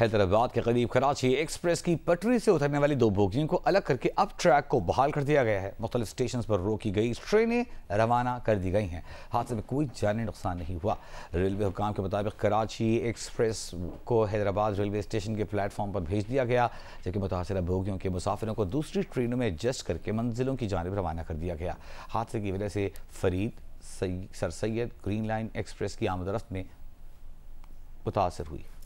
हैदराबाद के करीब कराची एक्सप्रेस की पटरी से उतरने वाली दो बोगियों को अलग करके अब ट्रैक को बहाल कर दिया गया है मुख्तलिफ स्टेशन पर रोकी गई ट्रेनें रवाना कर दी गई हैं हादसे में कोई जानी नुकसान नहीं हुआ रेलवे हुकाम के मुताबिक कराची एक्सप्रेस को हैदराबाद रेलवे स्टेशन के प्लेटफॉर्म पर भेज दिया गया जबकि मुतासर बोगियों के मुसाफिरों को दूसरी ट्रेनों में एडजस्ट करके मंजिलों की जानब रवाना कर दिया गया हादसे की वजह से Farid sir Syed green line express की आमदरफ्त में मुतासर हुई